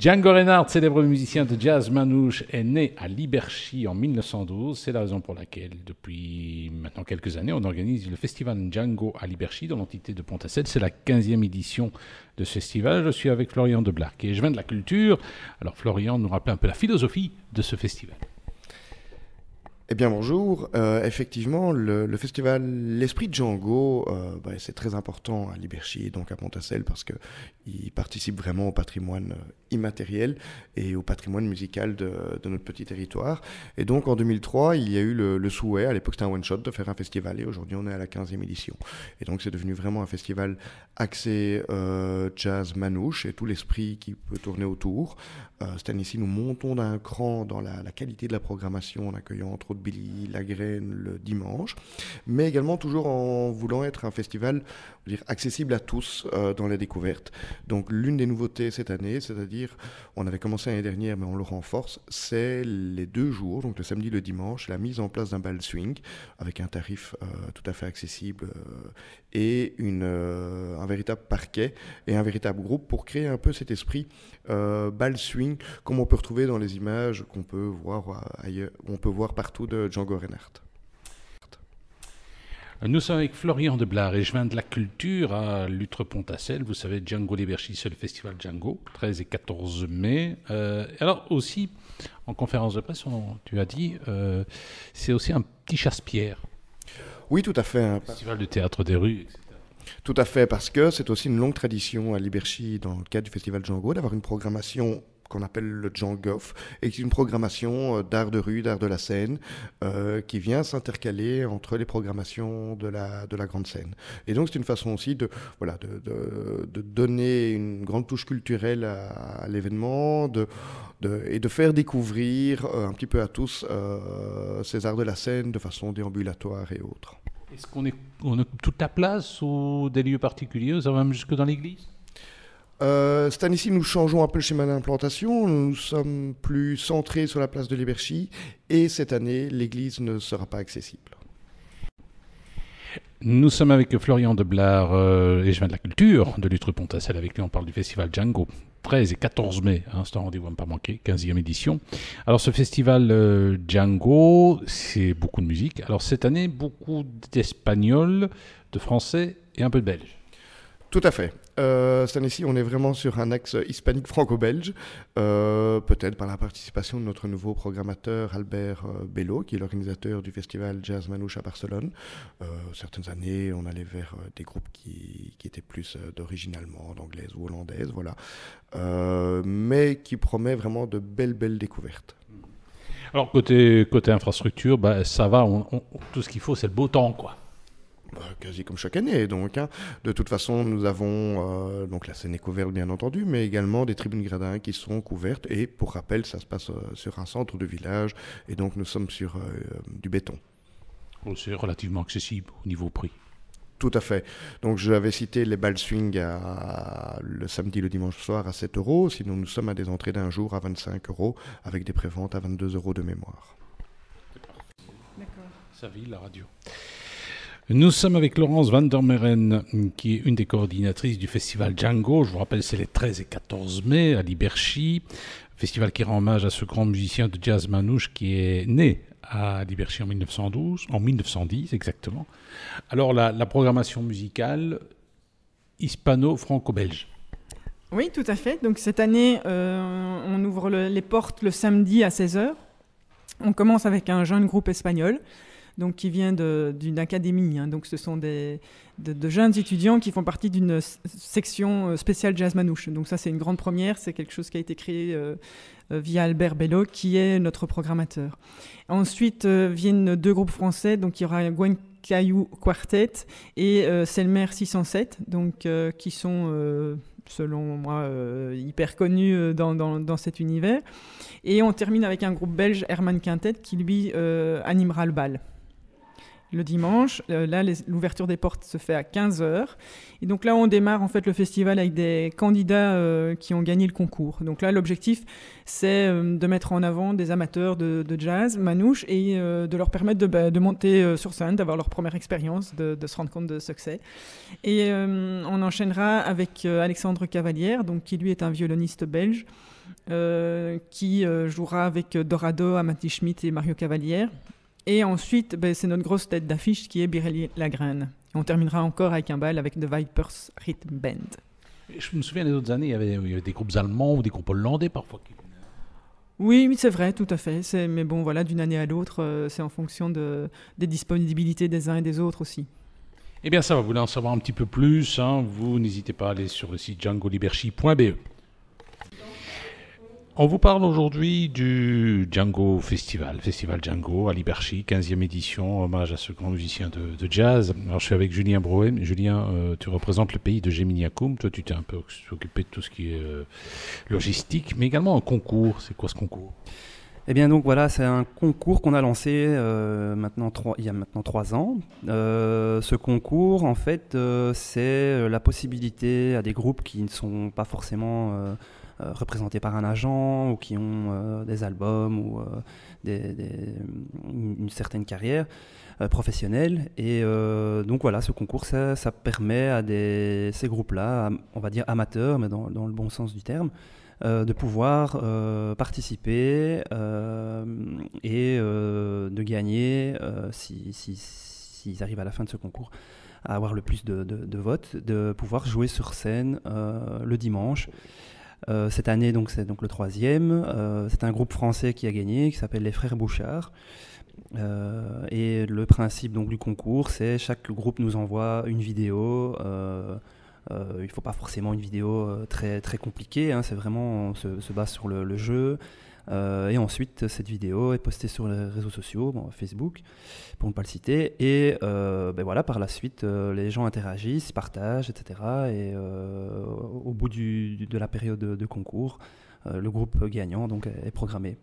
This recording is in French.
Django Reinhardt, célèbre musicien de jazz manouche, est né à Liberchi en 1912. C'est la raison pour laquelle, depuis maintenant quelques années, on organise le festival Django à Liberchi, dans l'entité de Pontacelle. C'est la 15e édition de ce festival. Je suis avec Florian Deblarc et je viens de la culture. Alors, Florian nous rappelle un peu la philosophie de ce festival. Eh bien bonjour, euh, effectivement le, festival L'Esprit de Django, euh, bah, c'est très important à Liberchy et donc à Pontacelle parce qu'il participe vraiment au patrimoine euh, immatériel et au patrimoine musical de, notre petit territoire. Et donc en 2003, il y a eu le, souhait, à l'époque c'était un one-shot, de faire un festival et aujourd'hui on est à la 15e édition. Et donc c'est devenu vraiment un festival axé jazz manouche et tout l'esprit qui peut tourner autour. cette année-ci, nous montons d'un cran dans la, la qualité de la programmation en accueillant entre la graine, le dimanche, mais également toujours en voulant être un festival dire, accessible à tous euh, dans la découverte. Donc l'une des nouveautés cette année, c'est-à-dire on avait commencé l'année dernière mais on le renforce, c'est les deux jours, donc le samedi et le dimanche, la mise en place d'un bal swing avec un tarif euh, tout à fait accessible euh, et une, un véritable parquet et un véritable groupe pour créer un peu cet esprit bal swing comme on peut retrouver dans les images qu'on peut voir ailleurs, on peut voir partout de Django Reinhardt. Nous sommes avec Florian Deblard, et je viens de la culture à Lutre-Pontacel. Vous savez, Django Liberchi, c'est le festival Django, 13 et 14 mai. Euh, alors aussi, en conférence de presse, tu as dit, euh, c'est aussi un petit chasse-pierre. Oui, tout à fait. Un hein. festival de théâtre des rues, etc. Tout à fait, parce que c'est aussi une longue tradition à Liberchi, dans le cadre du festival Django, d'avoir une programmation qu'on appelle le Goff, et qui est une programmation euh, d'art de rue, d'art de la scène, euh, qui vient s'intercaler entre les programmations de la, de la grande scène. Et donc c'est une façon aussi de, voilà, de, de, donner une grande touche culturelle à, l'événement, de, de, et de faire découvrir euh, un petit peu à tous ces arts de la scène de façon déambulatoire et autres. Est-ce qu'on est, on a toute la place ou des lieux particuliers, ça va même jusque dans l'église cette euh, année-ci, nous changeons un peu le schéma d'implantation. Nous sommes plus centrés sur la place de l'Héberchy. et cette année, l'église ne sera pas accessible. Nous sommes avec Florian Deblard, euh, et je viens de la culture de Lutre-Pontassel. Avec lui, on parle du festival Django. 13 et 14 mai, hein, c'est un rendez-vous à ne pas manquer, 15e édition. Alors ce festival euh, Django, c'est beaucoup de musique. Alors cette année, beaucoup d'espagnols, de français et un peu de belges. Tout à fait. Euh, cette année-ci, on est vraiment sur un axe hispanique franco-belge, euh, peut-être par la participation de notre nouveau programmateur Albert euh, Bello, qui est l'organisateur du festival Jazz Manouche à Barcelone. Euh, certaines années, on allait vers des groupes qui, étaient plus d'origine allemande, anglaise ou hollandaise, voilà, mais qui promet vraiment de belles, belles découvertes. Alors côté, côté infrastructure, ben, ça va, on, tout ce qu'il faut, c'est le beau temps, quoi. Bah, quasi comme chaque année. Donc, hein. de toute façon, nous avons euh, donc la scène est couverte bien entendu, mais également des tribunes gradins qui sont couvertes. Et pour rappel, ça se passe euh, sur un centre de village, et donc nous sommes sur euh, du béton. Oh, c'est relativement accessible au niveau prix. Tout à fait. Donc j'avais cité les balles swing le samedi, le dimanche soir à 7 euros. Sinon, nous sommes à des entrées d'un jour à 25 euros avec des préventes à 22 euros de mémoire. D'accord. Ça la radio. Nous sommes avec Laurence Van qui est une des coordinatrices du festival Django. Je vous rappelle, c'est les 13 et 14 mai à Liberchy, festival qui rend hommage à ce grand musicien de jazz manouche qui est né à Liberchy en 1910 exactement. Alors la, programmation musicale hispano-franco-belge. Oui, tout à fait. Donc cette année, euh, on ouvre les portes le samedi à 16h. On commence avec un jeune groupe espagnol donc qui vient d'une académie. Hein. donc ce sont des, de, jeunes étudiants qui font partie d'une section euh, spéciale jazz manouche. Donc ça, c'est une grande première. C'est quelque chose qui a été créé euh, euh, via Albert Bello, qui est notre programmateur. Ensuite viennent deux groupes français. Donc il y aura Gwen Caillou Quartet et Selmer 607, donc qui sont selon moi, hyper connus dans, cet univers. Et on termine avec un groupe belge, Herman Quintet, qui lui animera le bal le dimanche. Euh, là, l'ouverture des portes se fait à 15h. Et donc là, on démarre en fait le festival avec des candidats euh, qui ont gagné le concours. Donc là, l'objectif, c'est euh, de mettre en avant des amateurs de, jazz, manouche, et de leur permettre de, bah, monter sur scène, d'avoir leur première expérience, de, de, se rendre compte de succès. Et on enchaînera avec Alexandre Cavalière, donc, qui lui est un violoniste belge. qui jouera avec Dorado, Amati Schmidt et Mario Cavalière. Et ensuite, ben, c'est notre grosse tête d'affiche qui est Birelli Lagraine. Et on terminera encore avec un bal avec The Vipers Rhythm Band. Je me souviens des autres années, il y avait, des groupes allemands ou des groupes hollandais parfois. Oui, c'est vrai, tout à fait. Mais bon, voilà, d'une année à l'autre, euh, c'est en fonction de, des disponibilités des uns et des autres aussi. Eh bien, ça va, vous voulez en savoir un petit peu plus, hein, vous n'hésitez pas à aller sur le site djangoliberchi.be. On vous parle aujourd'hui du Django Festival, Festival Django à Liberchi, 15e édition, hommage à ce grand musicien de, jazz. Alors je suis avec Julien Brouet. Julien, euh, tu représentes le pays de Geminiakoum. Toi, tu t'es un peu occupé de tout ce qui est euh, logistique, mais également un concours. C'est quoi ce concours eh bien donc voilà, c'est un concours qu'on a lancé euh, maintenant il y a maintenant trois ans. ce concours, en fait, c'est la possibilité à des groupes qui ne sont pas forcément euh, représentés par un agent ou qui ont euh, des albums ou euh, une, certaine carrière professionnelle. Et donc voilà, ce concours, ça, permet à ces groupes-là, on va dire amateurs, mais dans, le bon sens du terme, de pouvoir participer et de gagner, s'ils arrivent à la fin de ce concours, à avoir le plus de votes, de pouvoir jouer sur scène le dimanche. Euh, cette année, donc c'est donc le troisième. Euh, c'est un groupe français qui a gagné, qui s'appelle les Frères Bouchard. Euh, et le principe donc du concours, c'est chaque groupe nous envoie une vidéo. il ne faut pas forcément une vidéo très, très compliquée, hein. c'est vraiment, on se, base sur le jeu euh, et ensuite, cette vidéo est postée sur les réseaux sociaux, Facebook, pour ne pas le citer. Et euh, ben voilà, par la suite, euh, les gens interagissent, partagent, etc. Et au bout de la période de, de concours, le groupe gagnant donc, est programmé.